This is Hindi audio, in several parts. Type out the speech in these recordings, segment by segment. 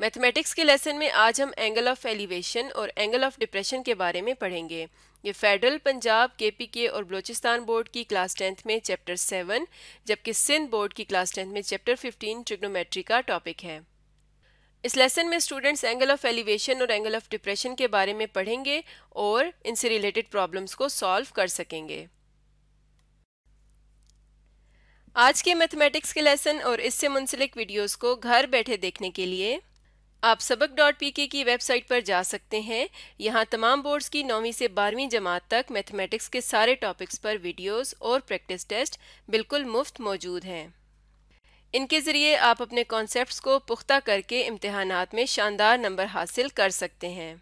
मैथमेटिक्स के लेसन में आज हम एंगल ऑफ एलिवेशन और एंगल ऑफ डिप्रेशन के बारे में पढ़ेंगे ये फेडरल पंजाब केपीके और बलूचिस्तान बोर्ड की क्लास टेंथ में चैप्टर सेवन जबकि सिंध बोर्ड की क्लास टेंथ में चैप्टर फिफ्टीन ट्रिग्नोमेट्री का टॉपिक है इस लेसन में स्टूडेंट्स एंगल ऑफ एलिवेशन और एंगल ऑफ डिप्रेशन के बारे में पढ़ेंगे और इनसे रिलेटेड प्रॉब्लम्स को सॉल्व कर सकेंगे आज के मैथमेटिक्स के लेसन और इससे मुंसलिक वीडियोस को घर बैठे देखने के लिए आप सबक डॉट पी के की वेबसाइट पर जा सकते हैं यहाँ तमाम बोर्ड्स की नौवीं से बारहवीं जमात तक मैथमेटिक्स के सारे टॉपिक्स पर वीडियोस और प्रैक्टिस टेस्ट बिल्कुल मुफ्त मौजूद हैं इनके ज़रिए आप अपने कॉन्सेप्ट्स को पुख्ता करके इम्तहानात में शानदार नंबर हासिल कर सकते हैं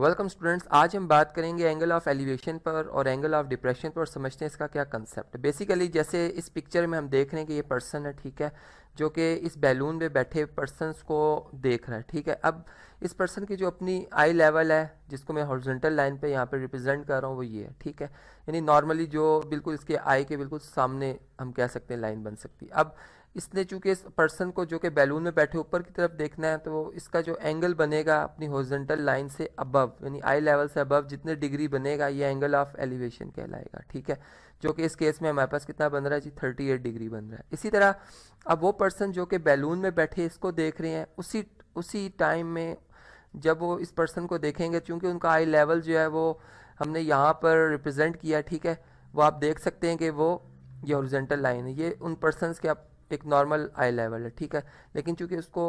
वेलकम स्टूडेंट्स आज हम बात करेंगे एंगल ऑफ एलिवेशन पर और एंगल ऑफ डिप्रेशन पर और समझते हैं इसका क्या कंसेप्ट बेसिकली जैसे इस पिक्चर में हम देख रहे हैं कि ये पर्सन है ठीक है जो कि इस बैलून में बैठे पर्सन को देख रहा है ठीक है अब इस पर्सन की जो अपनी आई लेवल है जिसको मैं हॉर्जेंटल लाइन पे यहाँ पर रिप्रेजेंट कर रहा हूँ वो ये है ठीक है यानी नॉर्मली जो बिल्कुल इसके आई के बिल्कुल सामने हम कह सकते हैं लाइन बन सकती है अब इसलिए चूंकि इस पर्सन को जो कि बैलून में बैठे ऊपर की तरफ देखना है तो इसका जो एंगल बनेगा अपनी हॉरिजॉन्टल लाइन से अबव यानी आई लेवल से अबव जितने डिग्री बनेगा ये एंगल ऑफ एलिवेशन कहलाएगा ठीक है जो कि इस केस में हमारे पास कितना बन रहा है जी 38 डिग्री बन रहा है इसी तरह अब वो पर्सन जो कि बैलून में बैठे इसको देख रहे हैं उसी उसी टाइम में जब वो इस पर्सन को देखेंगे चूँकि उनका आई लेवल जो है वो हमने यहाँ पर रिप्रजेंट किया ठीक है वो आप देख सकते हैं कि वो ये हॉरिजेंटल लाइन है ये उन पर्सन के आप एक नॉर्मल आई लेवल है ठीक है लेकिन चूंकि उसको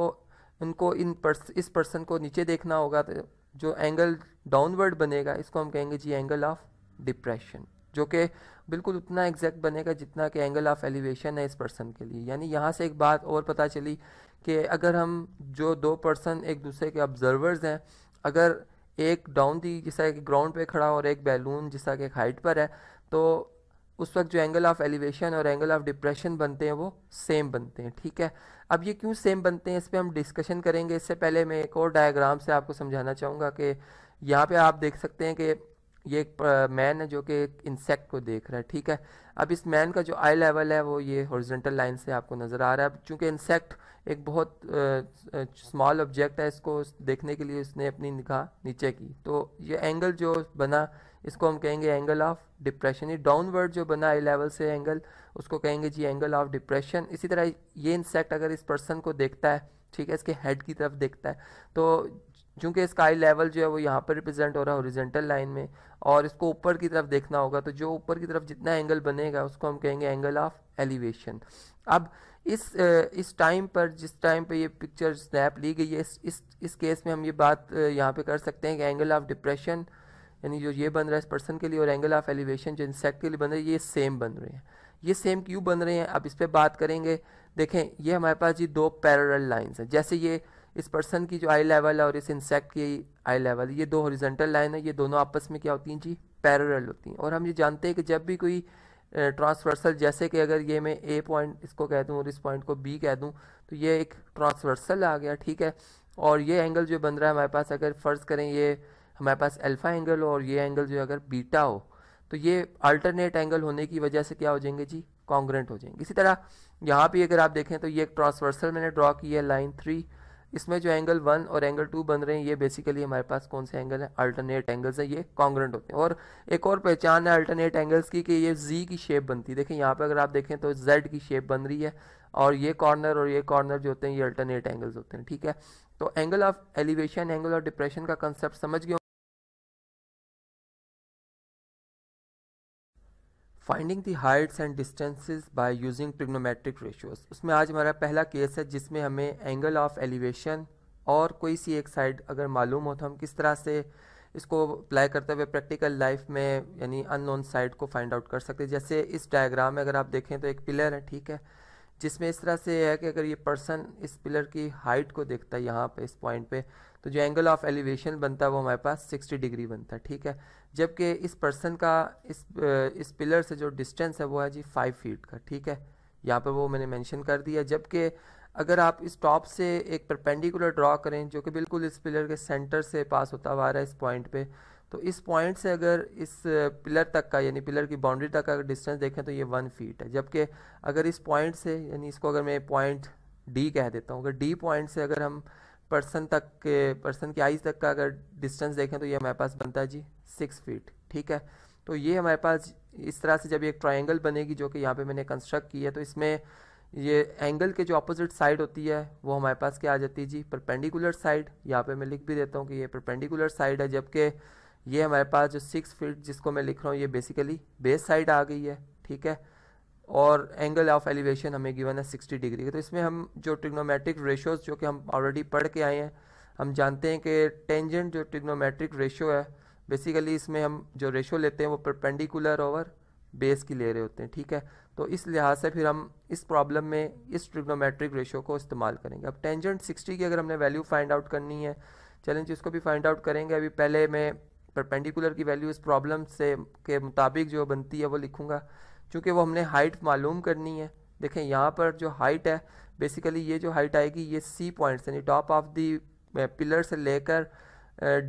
इनको इन पर्स इस पर्सन को नीचे देखना होगा तो जो एंगल डाउनवर्ड बनेगा इसको हम कहेंगे जी एंगल ऑफ डिप्रेशन जो कि बिल्कुल उतना एग्जैक्ट बनेगा जितना कि एंगल ऑफ एलिवेशन है इस पर्सन के लिए यानी यहाँ से एक बात और पता चली कि अगर हम जो दो पर्सन एक दूसरे के ऑब्जर्वर्स हैं अगर एक डाउन दी जैसा कि ग्राउंड पे खड़ा और एक बैलून जैसा कि हाइट पर है तो उस वक्त जो एंगल ऑफ एलिवेशन और एंगल ऑफ डिप्रेशन बनते हैं वो सेम बनते हैं ठीक है अब ये क्यों सेम बनते हैं इस पर हम डिस्कशन करेंगे इससे पहले मैं एक और डायग्राम से आपको समझाना चाहूँगा कि यहाँ पे आप देख सकते हैं कि ये एक मैन है जो कि एक इंसेक्ट को देख रहा है ठीक है अब इस मैन का जो आई लेवल है वो ये हॉरिजॉन्टल लाइन से आपको नज़र आ रहा है अब चूँकि इंसेक्ट एक बहुत स्मॉल ऑब्जेक्ट है इसको देखने के लिए उसने अपनी निगाह नीचे की तो ये एंगल जो बना इसको हम कहेंगे एंगल ऑफ डिप्रेशन ये डाउनवर्ड जो बना आई लेवल से एंगल उसको कहेंगे जी एंगल ऑफ डिप्रेशन इसी तरह ये इंसेक्ट अगर इस पर्सन को देखता है ठीक है इसके हेड की तरफ देखता है तो चूँकि इसका आई लेवल जो है वो यहाँ पर रिप्रेजेंट हो रहा है ओरिजेंटल लाइन में और इसको ऊपर की तरफ देखना होगा तो जो ऊपर की तरफ जितना एंगल बनेगा उसको हम कहेंगे एंगल ऑफ एलिवेशन अब इस इस टाइम पर जिस टाइम पे ये पिक्चर स्नैप ली गई है इस इस केस में हम ये बात यहाँ पे कर सकते हैं कि एंगल ऑफ डिप्रेशन यानी जो ये बन रहा है इस पर्सन के लिए और एंगल ऑफ एलिवेशन जो इंसेक्ट के लिए बन रहा है ये सेम बन रहे हैं ये सेम क्यों बन रहे हैं अब इस पर बात करेंगे देखें ये हमारे पास जी दो पैरल लाइन्स हैं जैसे ये इस पर्सन की जो आई लेवल है और इस इंसेक्ट की आई लेवल ये दो हॉरिजेंटल लाइन है ये दोनों आपस में क्या होती हैं जी पैरल होती हैं और हम ये जानते हैं कि जब भी कोई ट्रांसवर्सल जैसे कि अगर ये मैं ए पॉइंट इसको कह दूँ और इस पॉइंट को बी कह दूँ तो ये एक ट्रांसवर्सल आ गया ठीक है और ये एंगल जो बन रहा है हमारे पास अगर फ़र्ज़ करें ये हमारे पास अल्फ़ा एंगल हो और ये एंगल जो है अगर बीटा हो तो ये अल्टरनेट एंगल होने की वजह से क्या हो जाएंगे जी कॉन्ग्रेंट हो जाएंगे इसी तरह यहाँ पे अगर आप देखें तो ये एक ट्रांसवर्सल मैंने ड्रॉ की है लाइन थ्री इसमें जो एंगल वन और एंगल टू बन रहे हैं ये बेसिकली हमारे पास कौन से एंगल हैं अल्टरनेट एंगल्स हैं ये कॉन्ग्रेंट होते हैं और एक और पहचान है अल्टरनेट एंगल्स की कि ये जी की शेप बनती है देखें यहाँ पर अगर आप देखें तो जेड की शेप बन रही है और ये कॉर्नर और ये कॉर्नर जो होते हैं ये अल्टरनेट एंगल्स होते हैं ठीक है तो angle of elevation angle of depression का कंसेप्ट समझ गए finding the heights and distances by using trigonometric ratios उसमें आज हमारा पहला केस है जिसमें हमें एंगल ऑफ एलिवेशन और कोई सी एक साइड अगर मालूम हो तो हम किस तरह से इसको अप्लाई करते हुए प्रैक्टिकल लाइफ में यानी अननोन साइड को फाइंड आउट कर सकते हैं जैसे इस डायग्राम में अगर आप देखें तो एक पिलर है ठीक है जिसमें इस तरह से है कि अगर ये पर्सन इस पिलर की हाइट को देखता है यहाँ पे इस पॉइंट पे तो जो एंगल ऑफ एलिवेशन बनता है वो हमारे पास 60 डिग्री बनता है ठीक है जबकि इस पर्सन का इस इस पिलर से जो डिस्टेंस है वो है जी फाइव फीट का ठीक है यहाँ पर वो मैंने मैंशन कर दिया जबकि अगर आप इस टॉप से एक परपेंडिकुलर ड्रॉ करें जो कि बिल्कुल इस पिलर के सेंटर से पास होता हुआ आ रहा है इस पॉइंट पे तो इस पॉइंट से अगर इस पिलर तक का यानी पिलर की बाउंड्री तक का अगर डिस्टेंस देखें तो ये वन फीट है जबकि अगर इस पॉइंट से यानी इसको अगर मैं पॉइंट डी कह देता हूँ अगर डी पॉइंट से अगर हम पर्सन तक के पर्सन की आईज तक का अगर डिस्टेंस देखें तो ये हमारे पास बनता है जी सिक्स फीट ठीक है तो ये हमारे पास इस तरह से जब एक ट्राइंगल बनेगी जो कि यहाँ पे मैंने कंस्ट्रक्ट की है तो इसमें ये एंगल के जो अपोजिट साइड होती है वो हमारे पास क्या आ जाती है जी परपेंडिकुलर साइड यहाँ पे मैं लिख भी देता हूँ कि ये परपेंडिकुलर साइड है जबकि ये हमारे पास जो सिक्स फीट जिसको मैं लिख रहा हूँ ये बेसिकली बेस साइड आ गई है ठीक है और एंगल ऑफ एलिवेशन हमें गिवन है 60 डिग्री का तो इसमें हम जो ट्रिग्नोमेट्रिक रेशोज जो कि हम ऑलरेडी पढ़ के आए हैं हम जानते हैं कि टेंजेंट जो ट्रिग्नोमेट्रिक रेशो है बेसिकली इसमें हम जो रेशो लेते हैं वो परपेंडिकुलर ओवर बेस की ले रहे होते हैं ठीक है तो इस लिहाज से फिर हम इस प्रॉब्लम में इस ट्रिग्नोमेट्रिक रेशो को इस्तेमाल करेंगे अब टेंजेंट 60 की अगर हमने वैल्यू फाइंड आउट करनी है चैलेंज इसको भी फाइंड आउट करेंगे अभी पहले मैं परपेंडिकुलर की वैल्यू इस प्रॉब्लम से के मुताबिक जो बनती है वो लिखूँगा चूँकि वो हमने हाइट मालूम करनी है देखें यहाँ पर जो हाइट है बेसिकली ये जो हाइट आएगी ये सी पॉइंट यानी टॉप ऑफ दी पिलर से लेकर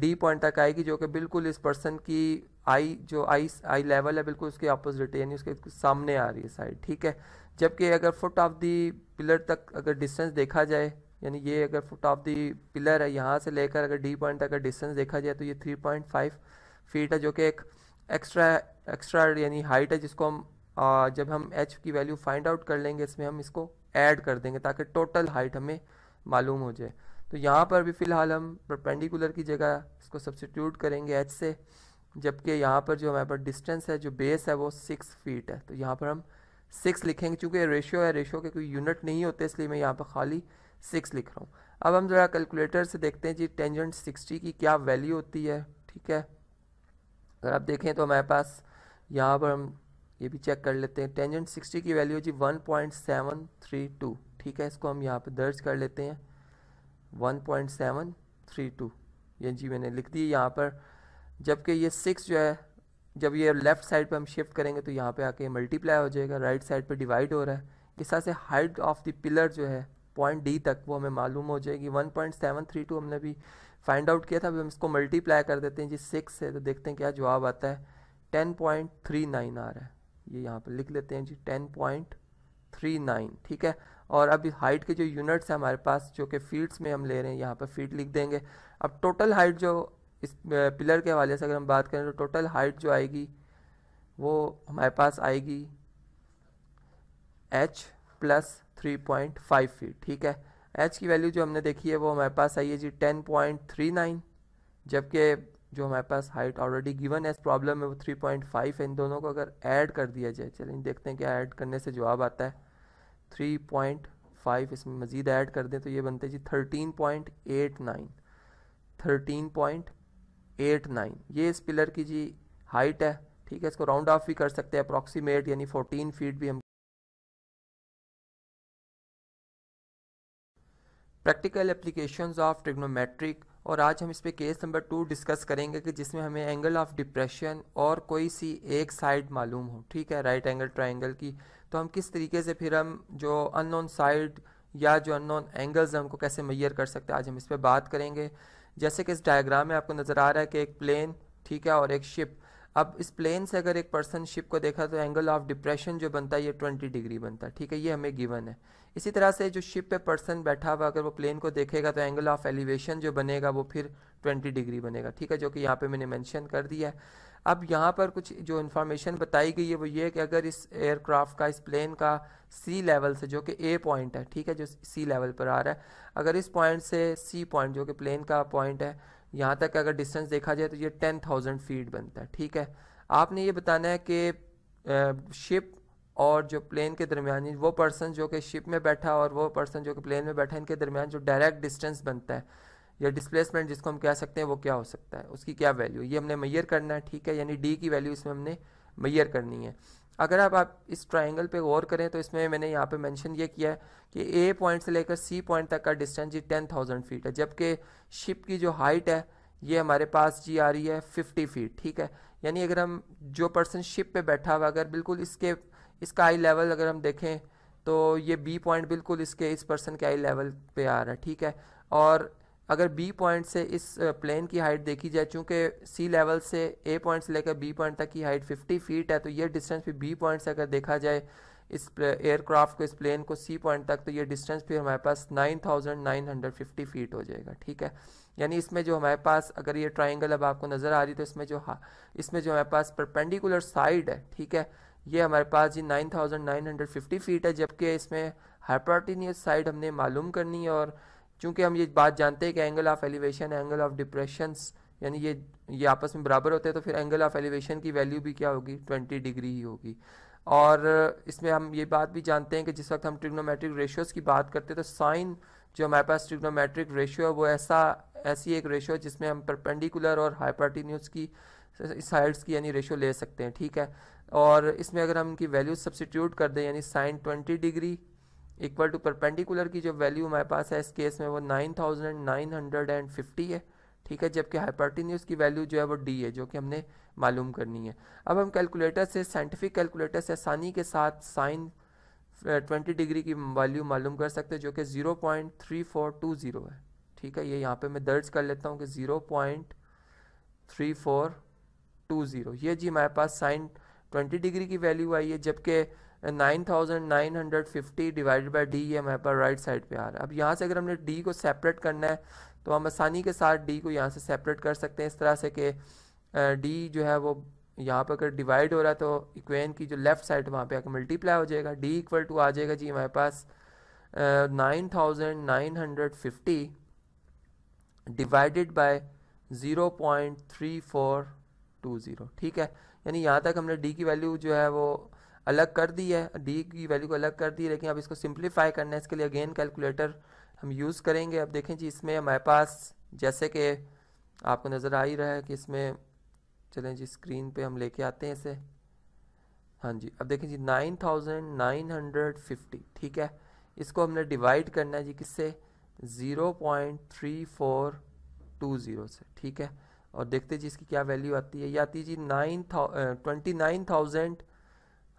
डी पॉइंट तक आएगी जो कि बिल्कुल इस पर्सन की आई जो आई आई लेवल है बिल्कुल उसके अपोजिट यानी उसके सामने आ रही है साइड ठीक है जबकि अगर फुट ऑफ दी पिलर तक अगर डिस्टेंस देखा जाए यानी ये अगर फुट ऑफ दी पिलर है यहाँ से लेकर अगर डी पॉइंट तक डिस्टेंस देखा जाए तो ये थ्री फीट है जो कि एक एक्स्ट्रा एक्स्ट्रा यानी हाइट है जिसको हम जब हम एच की वैल्यू फाइंड आउट कर लेंगे इसमें हम इसको ऐड कर देंगे ताकि टोटल हाइट हमें मालूम हो जाए तो यहाँ पर भी फ़िलहाल हम परपेंडिकुलर की जगह इसको सब्सटीट्यूट करेंगे एच से जबकि यहाँ पर जो हमारे पास डिस्टेंस है जो बेस है वो सिक्स फीट है तो यहाँ पर हम सिक्स लिखेंगे चूँकि रेशियो है रेशियो के कोई यूनिट नहीं होते इसलिए मैं यहाँ पर खाली सिक्स लिख रहा हूँ अब हम ज़रा कैलकुलेटर से देखते हैं जी टेंजेंट सिक्सटी की क्या वैल्यू होती है ठीक है अगर आप देखें तो हमारे पास यहाँ पर हम ये भी चेक कर लेते हैं टेंजेंट 60 की वैल्यू जी 1.732 ठीक है इसको हम यहाँ पे दर्ज कर लेते हैं 1.732 ये जी मैंने लिख दी यहाँ पर जबकि ये सिक्स जो है जब ये लेफ़्ट साइड पे हम शिफ्ट करेंगे तो यहाँ पे आके मल्टीप्लाई हो जाएगा राइट साइड पे डिवाइड हो रहा है इस तरह से हाइट ऑफ द पिलर जो है पॉइंट डी तक वो हमें मालूम हो जाएगी टू हमने भी फाइंड आउट किया था अभी हम इसको मल्टीप्लाई कर देते हैं जी सिक्स से तो देखते हैं क्या जवाब आता है 10.39 आ रहा है ये यहाँ पर लिख लेते हैं जी टेन पॉइंट थ्री नाइन ठीक है और अब हाइट के जो यूनिट्स हैं हमारे पास जो कि फीट्स में हम ले रहे हैं यहाँ पर फीट लिख देंगे अब टोटल हाइट जो इस पिलर के हवाले से अगर हम बात करें तो टोटल हाइट जो आएगी वो हमारे पास आएगी H plus three point five feet ठीक है एच की वैल्यू जो हमने देखी है वो हमारे पास आई है जी टेन पॉइंट थ्री नाइन जबकि जो हमारे पास height already given as problem है वो 3.5 है इन दोनों को अगर ऐड कर दिया जाए चलिए देखते हैं क्या ऐड करने से जवाब आता है 3.5 इसमें मज़ीद ऐड कर दें तो ये बनते जी 13.89 13.89 ये इस पिलर की जी हाइट है ठीक है इसको राउंड ऑफ भी कर सकते हैं अप्रॉक्सीमेट यानी 14 फीट भी हम प्रैक्टिकल एप्लीकेशंस ऑफ ट्रिग्नोमेट्रिक और आज हम इस पर केस नंबर टू डिस्कस करेंगे कि जिसमें हमें एंगल ऑफ डिप्रेशन और कोई सी एक साइड मालूम हो ठीक है राइट एंगल ट्राइंगल की तो हम किस तरीके से फिर हम जो अननोन साइड या जो अननोन एंगल्स हैं उनको कैसे मैयर कर सकते हैं आज हम इस पर बात करेंगे जैसे कि इस डायग्राम में आपको नज़र आ रहा है कि एक प्लेन ठीक है और एक शिप अब इस प्लेन से अगर एक पर्सन शिप को देखा तो एंगल ऑफ डिप्रेशन जो बनता है ये ट्वेंटी डिग्री बनता है ठीक है ये हमें गिवन है इसी तरह से जो शिप पे पर्सन बैठा हुआ अगर वो प्लेन को देखेगा तो एंगल ऑफ एलिवेशन जो बनेगा वो फिर ट्वेंटी डिग्री बनेगा ठीक है जो कि यहाँ पर मैंने मैंशन कर दिया है अब यहाँ पर कुछ जो इन्फॉर्मेशन बताई गई है वो ये है कि अगर इस एयरक्राफ्ट का इस प्लेन का सी लेवल से जो कि ए पॉइंट है ठीक है जो सी लेवल पर आ रहा है अगर इस पॉइंट से सी पॉइंट जो कि प्लेन का पॉइंट है यहाँ तक अगर डिस्टेंस देखा जाए तो ये टेन थाउजेंड फीट बनता है ठीक है आपने ये बताना है कि शिप और जो प्लेन के दरमियान वो पर्सन जो कि शिप में बैठा और वो पर्सन जो कि प्लेन में बैठा इनके दरमियान जो डायरेक्ट डिस्टेंस बनता है या डिस्प्लेसमेंट जिसको हम कह सकते हैं वो क्या हो सकता है उसकी क्या वैल्यू ये हमने मैयर करना है ठीक है यानी डी की वैल्यू इसमें हमने मैयर करनी है अगर आप आप इस ट्राइंगल पे गौर करें तो इसमें मैंने यहाँ पे मेंशन ये किया है कि ए पॉइंट से लेकर सी पॉइंट तक का डिस्टेंस जी टेन थाउजेंड फीट है जबकि शिप की जो हाइट है ये हमारे पास जी आ रही है फिफ्टी फीट ठीक है यानी अगर हम जो पर्सन शिप पे बैठा हुआ अगर बिल्कुल इसके इसका आई लेवल अगर हम देखें तो ये बी पॉइंट बिल्कुल इसके इस पर्सन के आई लेवल पे आ रहा है ठीक है और अगर बी पॉइंट से इस प्लेन की हाइट देखी जाए चूँकि सी लेवल से ए पॉइंट से लेकर बी पॉइंट तक की हाइट 50 फीट है तो ये डिस्टेंस भी बी पॉइंट से अगर देखा जाए इस एयरक्राफ्ट को इस प्लेन को सी पॉइंट तक तो ये डिस्टेंस भी हमारे पास 9,950 फीट हो जाएगा ठीक है यानी इसमें जो हमारे पास अगर ये ट्राइंगल अब आपको नज़र आ रही तो इसमें जो इसमें जो हमारे पास परपेंडिकुलर साइड है ठीक है ये हमारे पास जी 9,950 फीट है जबकि इसमें हाइपर्टीनियस साइड हमने मालूम करनी है और चूँकि हम ये बात जानते हैं कि angle of elevation angle of depressions यानी ये ये आपस में बराबर होते हैं तो फिर एंगल ऑफ एलिवेशन की वैल्यू भी क्या होगी 20 डिग्री ही होगी और इसमें हम ये बात भी जानते हैं कि जिस वक्त हम ट्रिग्नोमेट्रिक रेशियोज़ की बात करते हैं तो साइन जो हमारे पास ट्रिग्नोमेट्रिक रेशियो है वो ऐसा ऐसी एक रेशियो है जिसमें हम परपेंडिकुलर और हाइपर्टीन्यूज की साइड्स की यानी रेशियो ले सकते हैं ठीक है और इसमें अगर हम इनकी वैल्यूज सब्सिट्यूट कर दें यानी sine twenty degree equal to perpendicular की जो वैल्यू हमारे पास है इस केस में वो nine thousand nine hundred and fifty है ठीक है जबकि हाइपरटेन्यूस की वैल्यू जो है वो डी है जो कि हमने मालूम करनी है अब हम कैलकुलेटर से साइंटिफिक कैलकुलेटर से आसानी के साथ साइन ट्वेंटी डिग्री की वैल्यू मालूम कर सकते हैं जो कि zero point three four two zero है ठीक है ये यहाँ पे मैं दर्ज कर लेता हूँ कि zero point three four two zero ये जी हमारे पास साइन ट्वेंटी डिग्री की वैल्यू आई है जबकि nine thousand nine hundred fifty divide by D ये हमारे पास राइट साइड पे आ रहा है अब यहाँ से अगर हमने डी को सेपरेट करना है तो हम आसानी के साथ डी को यहाँ से सेपरेट कर सकते हैं इस तरह से कि डी जो है वो यहाँ पर अगर डिवाइड हो रहा है तो इक्वेन की जो लेफ्ट साइड वहाँ पे आकर मल्टीप्लाई हो जाएगा डी इक्वल टू आ जाएगा जी हमारे पास nine thousand nine hundred fifty divided by zero point three four two zero ठीक है यानी यहाँ तक हमने डी की वैल्यू जो है वो अलग कर दी है डी की वैल्यू को अलग कर दी है लेकिन अब इसको सिंप्लीफाई करना है इसके लिए अगेन कैलकुलेटर हम यूज़ करेंगे अब देखें जी इसमें हमारे पास जैसे कि आपको नज़र आ ही रहा है कि इसमें चलें जी स्क्रीन पे हम लेके आते हैं इसे हाँ जी अब देखें जी nine thousand nine hundred fifty ठीक है इसको हमने डिवाइड करना है जी किससे zero point three four two zero से ठीक है और देखते जी इसकी क्या वैल्यू आती है ये आती है जी nine twenty nine thousand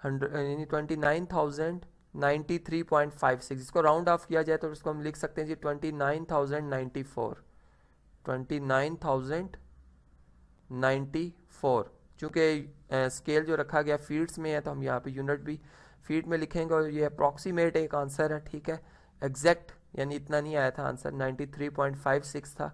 hundred twenty nine thousand ninety three point five six जिसको राउंड ऑफ किया जाए तो इसको हम लिख सकते हैं जी twenty nine thousand ninety four twenty nine thousand ninety four चूँकि स्केल जो रखा गया फीड्स में है तो हम यहाँ पे यूनिट भी फीड में लिखेंगे और ये अप्रॉक्सीमेट एक आंसर है ठीक है एग्जैक्ट यानी इतना नहीं आया था answer ninety three point five six था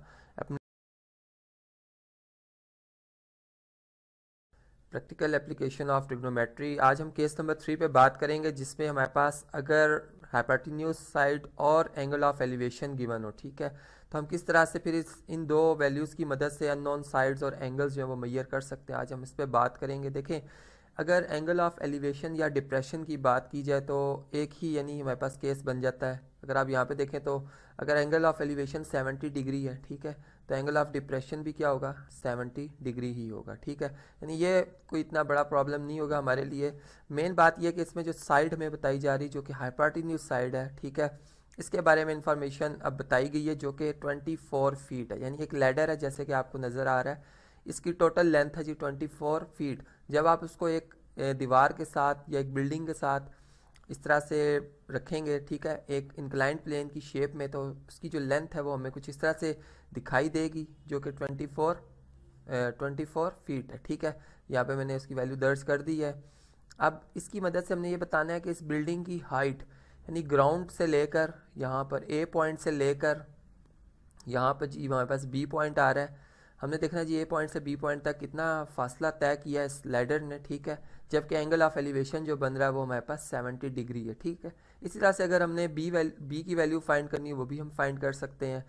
प्रैक्टिकल एप्लीकेशन ऑफ ट्रिग्नोमेट्री आज हम केस नंबर थ्री पे बात करेंगे जिसमें हमारे पास अगर हाइपाटिन्यूज साइड और एंगल ऑफ एलिवेशन गिवन हो ठीक है तो हम किस तरह से फिर इस इन दो वैल्यूज़ की मदद से अननोन साइड्स और एंगल्स जो है वो मैयर कर सकते हैं आज हम इस पर बात करेंगे देखें अगर एंगल ऑफ एलिवेशन या डिप्रेशन की बात की जाए तो एक ही यानी हमारे पास केस बन जाता है अगर आप यहाँ पे देखें तो अगर एंगल ऑफ एलिवेशन 70 डिग्री है ठीक है तो एंगल ऑफ डिप्रेशन भी क्या होगा 70 डिग्री ही होगा ठीक है यानी ये कोई इतना बड़ा प्रॉब्लम नहीं होगा हमारे लिए मेन बात यह कि इसमें जो साइड में बताई जा रही जो कि हाइपार्टिन्यूज साइड है ठीक है इसके बारे में इंफॉर्मेशन अब बताई गई है जो कि 24 फीट है यानी एक लेडर है जैसे कि आपको नज़र आ रहा है इसकी टोटल लेंथ है जी ट्वेंटी फीट जब आप उसको एक दीवार के साथ या एक बिल्डिंग के साथ इस तरह से रखेंगे ठीक है एक इंक्लाइंट प्लेन की शेप में तो उसकी जो लेंथ है वो हमें कुछ इस तरह से दिखाई देगी जो कि twenty four twenty four feet है ठीक है यहाँ पे मैंने इसकी वैल्यू दर्ज कर दी है अब इसकी मदद से हमने ये बताना है कि इस बिल्डिंग की हाइट यानी ग्राउंड से लेकर यहाँ पर ए पॉइंट से लेकर यहाँ पर जी हमारे पास बी पॉइंट आ रहा है हमने देखना जी ए पॉइंट से बी पॉइंट तक कितना फासला तय किया इस लैडर ने ठीक है जबकि एंगल ऑफ एलिवेशन जो बन रहा है वो हमारे पास 70 डिग्री है ठीक है इसी तरह से अगर हमने बी बी की वैल्यू फाइंड करनी है वो भी हम फाइंड कर सकते हैं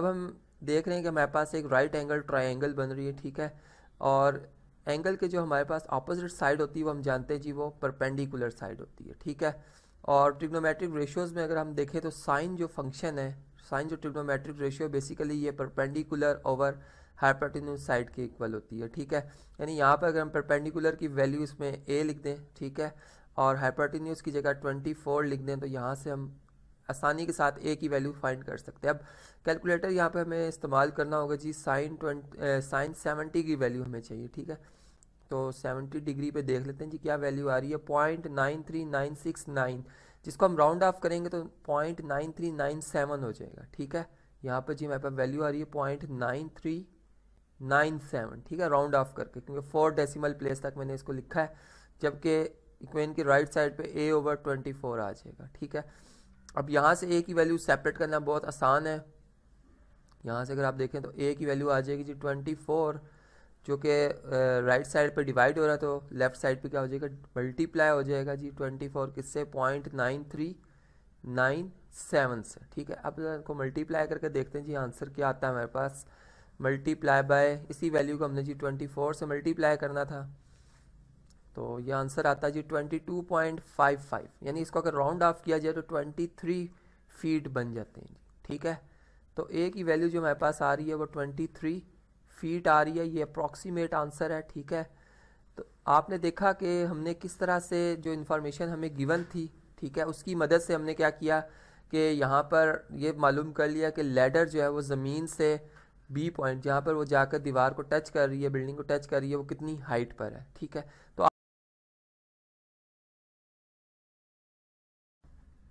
अब हम देख रहे हैं कि हमारे पास एक राइट एंगल ट्राइंगल बन रही है ठीक है और एंगल के जो हमारे पास अपोजिट साइड होती है वो हम जानते हैं जी वो परपेंडिकुलर साइड होती है ठीक है और ट्रिग्नोमेट्रिक रेशियोज़ में अगर हम देखें तो साइन जो फंक्शन है साइन जो ट्रिग्नोमेट्रिक रेशियो बेसिकली ये परपेंडिकुलर ओवर हाइपोटेन्यूज साइड के इक्वल होती है ठीक है यानी यहाँ पर अगर हम परपेंडिकुलर की वैल्यू इसमें ए लिख दें ठीक है और हाइपोटेन्यूज की जगह 24 लिख दें तो यहाँ से हम आसानी के साथ ए की वैल्यू फाइंड कर सकते हैं अब कैलकुलेटर यहाँ पर हमें इस्तेमाल करना होगा जी साइन ट्वेंटी साइन सेवेंटी की वैल्यू हमें चाहिए ठीक है तो सेवेंटी डिग्री पे देख लेते हैं जी क्या वैल्यू आ रही है point nine three nine six nine जिसको हम राउंड ऑफ करेंगे तो point nine three nine seven हो जाएगा ठीक है यहाँ पर जी हमारे पास वैल्यू आ रही है point nine three nine seven ठीक है राउंड ऑफ करके क्योंकि फोर डेसिमल प्लेस तक मैंने इसको लिखा है जबकि इक्वेन की राइट साइड पे ए ओवर ट्वेंटी फोर आ जाएगा ठीक है अब यहाँ से ए की वैल्यू सेपरेट करना बहुत आसान है यहाँ से अगर आप देखें तो ए की वैल्यू आ जाएगी जी ट्वेंटी फोर जो कि राइट साइड पे डिवाइड हो रहा तो लेफ्ट साइड पे क्या हो जाएगा मल्टीप्लाई हो जाएगा जी ट्वेंटी फोर किससे point nine three nine seven से ठीक है अब इनको मल्टीप्लाई करके देखते हैं जी आंसर क्या आता है हमारे पास मल्टीप्लाई बाय इसी वैल्यू को हमने जी 24 से मल्टीप्लाई करना था तो ये आंसर आता जी 22.55 यानी इसको अगर राउंड ऑफ किया जाए तो 23 फीट बन जाते हैं ठीक है तो ए की वैल्यू जो हमारे पास आ रही है वो 23 फीट आ रही है ये अप्रॉक्सीमेट आंसर है ठीक है तो आपने देखा कि हमने किस तरह से जो इन्फॉर्मेशन हमें गिवन थी ठीक है उसकी मदद से हमने क्या किया कि यहाँ पर ये मालूम कर लिया कि लेडर जो है वो ज़मीन से बी पॉइंट जहाँ पर वो जाकर दीवार को टच कर रही है बिल्डिंग को टच कर रही है वो कितनी हाइट पर है ठीक है तो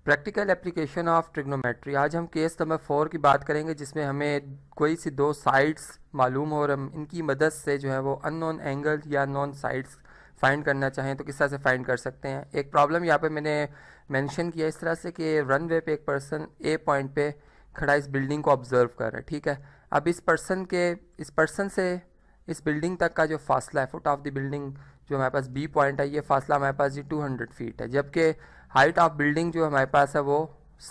प्रैक्टिकल एप्लीकेशन ऑफ ट्रिग्नोमेट्री आज हम केस नंबर फोर की बात करेंगे जिसमें हमें कोई सी दो साइड्स मालूम हो और हम इनकी मदद से जो है वो अननोन एंगल या नॉन साइड्स फाइंड करना चाहें तो किस तरह से फाइंड कर सकते हैं एक प्रॉब्लम यहाँ पे मैंने मेंशन किया इस तरह से कि रनवे पे एक पर्सन ए पॉइंट पे खड़ा इस बिल्डिंग को ऑब्जर्व कर रहा है ठीक है अब इस पर्सन के इस पर्सन से इस बिल्डिंग तक का जो फासला है फुट ऑफ द बिल्डिंग जो हमारे पास बी पॉइंट है ये फासला हमारे पास जी 200 फीट है जबकि हाइट ऑफ बिल्डिंग जो हमारे पास है वो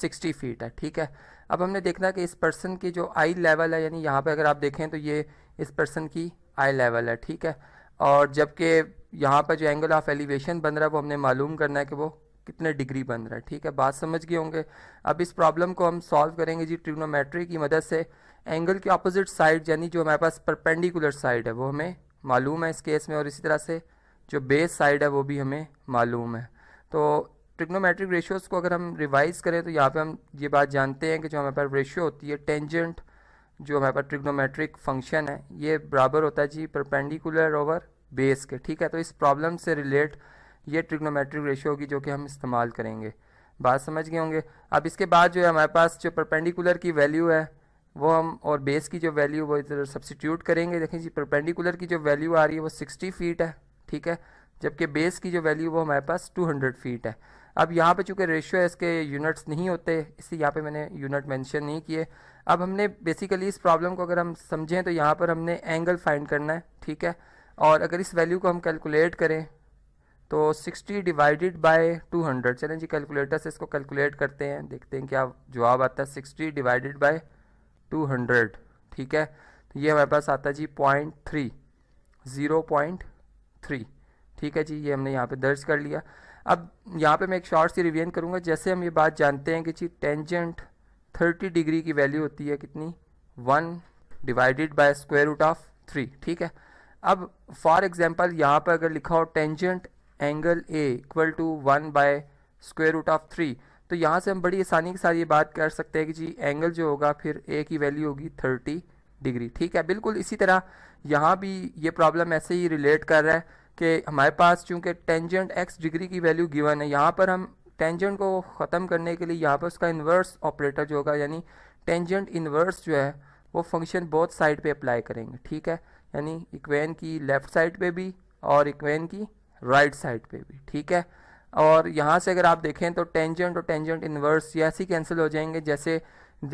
60 फीट है ठीक है अब हमने देखना कि इस पर्सन की जो आई लेवल है यानी यहाँ पर अगर आप देखें तो ये इस पर्सन की आई लेवल है ठीक है और जबकि यहाँ पर जो एंगल ऑफ एलिवेशन बन रहा है वो हमने मालूम करना है कि वो कितने डिग्री बन रहा है ठीक है बात समझ गए होंगे अब इस प्रॉब्लम को हम सॉल्व करेंगे जी ट्रिग्नोमेट्री की मदद से एंगल के अपोजिट साइड यानी जो हमारे पास परपेंडिकुलर साइड है वो हमें मालूम है इस केस में और इसी तरह से जो बेस साइड है वो भी हमें मालूम है तो ट्रिग्नोमेट्रिक रेशियोज़ को अगर हम रिवाइज़ करें तो यहाँ पे हम ये बात जानते हैं कि जो हमारे पास रेशियो होती है टेंजेंट जो हमारे पास ट्रिग्नोमेट्रिक फंक्शन है ये बराबर होता है जी परपेंडिकुलर ओवर बेस के ठीक है तो इस प्रॉब्लम से रिलेट ये ट्रिग्नोमेट्रिक रेशियो होगी जो कि हम इस्तेमाल करेंगे बात समझ गए होंगे अब इसके बाद जो है हमारे पास जो परपेंडिकुलर की वैल्यू है वो हम और बेस की जो वैल्यू वो इधर सब्सिट्यूट करेंगे देखें जी परपेंडिकुलर की जो वैल्यू आ रही है वो 60 फीट है ठीक है जबकि बेस की जो वैल्यू वो हमारे पास 200 फीट है अब यहाँ पे चूँकि रेशियो है इसके यूनिट्स नहीं होते इसलिए यहाँ पे मैंने यूनिट मेंशन नहीं किए अब हमने बेसिकली इस प्रॉब्लम को अगर हम समझें तो यहाँ पर हमने एंगल फाइंड करना है ठीक है और अगर इस वैल्यू को हम कैलकुलेट करें तो सिक्सटी डिवाइडेड बाय हंड्रेड चलें जी कैलकुलेटर से इसको कैलकुलेट करते हैं देखते हैं क्या जवाब आता है sixty divided by two hundred ठीक है तो ये हमारे पास आता है जी point three zero point three ठीक है जी ये हमने यहाँ पे दर्ज कर लिया अब यहाँ पे मैं एक शॉर्ट सी रिवियन करूँगा जैसे हम ये बात जानते हैं कि जी टेंजेंट थर्टी डिग्री की वैल्यू होती है कितनी one divided by square root of three ठीक है अब फॉर एग्जाम्पल यहाँ पर अगर लिखा हो tangent angle A equal to one by square root of three तो यहाँ से हम बड़ी आसानी के साथ ये बात कर सकते हैं कि जी एंगल जो होगा फिर ए की वैल्यू होगी थर्टी डिग्री ठीक है बिल्कुल इसी तरह यहाँ भी ये प्रॉब्लम ऐसे ही रिलेट कर रहा है कि हमारे पास चूँकि टेंजेंट एक्स डिग्री की वैल्यू गिवन है यहाँ पर हम टेंजेंट को ख़त्म करने के लिए यहाँ पर उसका इन्वर्स ऑपरेटर जो होगा यानी टेंजेंट इन्वर्स जो है वो फंक्शन बोथ साइड पे अप्लाई करेंगे ठीक है यानी इक्वेन की लेफ़्ट साइड पे भी और इक्वेन की राइट साइड पे भी ठीक है और यहाँ से अगर आप देखें तो टेंजेंट और टेंजेंट इन्वर्स ये ऐसे कैंसिल हो जाएंगे जैसे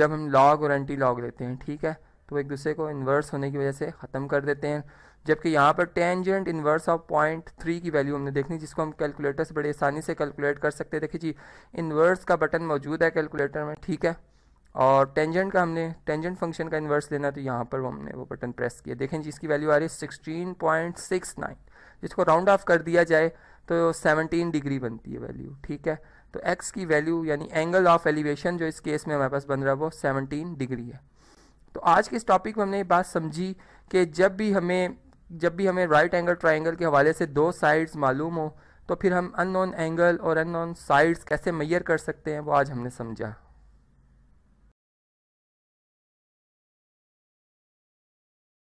जब हम लॉग और एंटी लॉग लेते हैं ठीक है तो एक दूसरे को इन्वर्स होने की वजह से ख़त्म कर देते हैं जबकि यहाँ पर tangent inverse of point three की वैल्यू हमने देखनी जिसको हम कैलकुलेटर से बड़ी आसानी से कैलकुलेट कर सकते हैं देखिए जी इन्वर्स का बटन मौजूद है कैलकुलेटर में ठीक है और टेंजेंट का हमने टेंजेंट फंक्शन का इन्वर्स लेना तो यहाँ पर वो हमने वो बटन प्रेस किया देखें जी इसकी वैल्यू आ रही है सिक्सटीन पॉइंट सिक्स नाइन जिसको राउंड ऑफ कर दिया जाए तो 17 डिग्री बनती है वैल्यू ठीक है तो x की वैल्यू यानी एंगल ऑफ एलिवेशन जो इस केस में हमारे पास बन रहा है वो 17 डिग्री है तो आज के इस टॉपिक में हमने ये बात समझी कि जब भी हमें जब भी हमें राइट एंगल ट्राइंगल के हवाले से दो साइड्स मालूम हो तो फिर हम अननोन एंगल और अननोन साइड्स कैसे मैयर कर सकते हैं वो आज हमने समझा